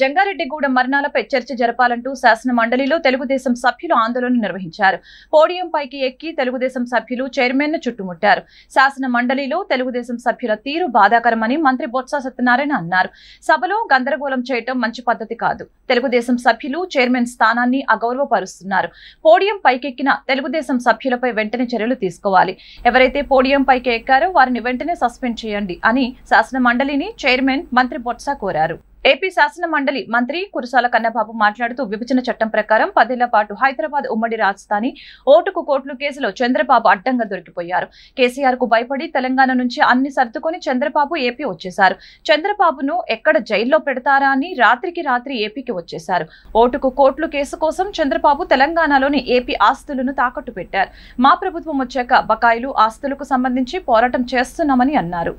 జంగారెడ్డిగూడెం మరణాలపై చర్చ జరపాలంటూ శాసన మండలిలో తెలుగుదేశం సభ్యులు ఆందోళన నిర్వహించారు పోడియం పైకి ఎక్కి తెలుగుదేశం సభ్యులు చైర్మన్ చుట్టుముట్టారు శాసన మండలిలో తెలుగుదేశం సభ్యుల తీరు బాధాకరమని మంత్రి బొత్స సత్యనారాయణ అన్నారు సభలో గందరగోళం చేయటం మంచి పద్ధతి కాదు తెలుగుదేశం సభ్యులు చైర్మన్ స్థానాన్ని అగౌరవపరుస్తున్నారు పోడియం పైకెక్కిన తెలుగుదేశం సభ్యులపై వెంటనే చర్యలు తీసుకోవాలి ఎవరైతే పోడియం పైకి ఎక్కారో వారిని వెంటనే సస్పెండ్ చేయండి అని శాసన మండలిని చైర్మన్ మంత్రి బొత్స కోరారు ఏపీ శాసన మండలి మంత్రి కురసాల కన్నబాబు మాట్లాడుతూ విభజన చట్టం ప్రకారం పదేళ్ల పాటు హైదరాబాద్ ఉమ్మడి రాజధాని ఓటుకు కోట్లు కేసులో చంద్రబాబు అడ్డంగా దొరికిపోయారు కేసీఆర్ కు భయపడి తెలంగాణ నుంచి అన్ని సర్దుకొని చంద్రబాబు ఏపీ వచ్చేశారు చంద్రబాబును ఎక్కడ జైల్లో పెడతారా అని రాత్రికి రాత్రి ఏపీకి వచ్చేశారు ఓటుకు కోట్లు కేసు కోసం చంద్రబాబు తెలంగాణలోని ఏపీ ఆస్తులను తాకట్టు పెట్టారు మా ప్రభుత్వం వచ్చాక బకాయిలు ఆస్తులకు సంబంధించి పోరాటం చేస్తున్నామని అన్నారు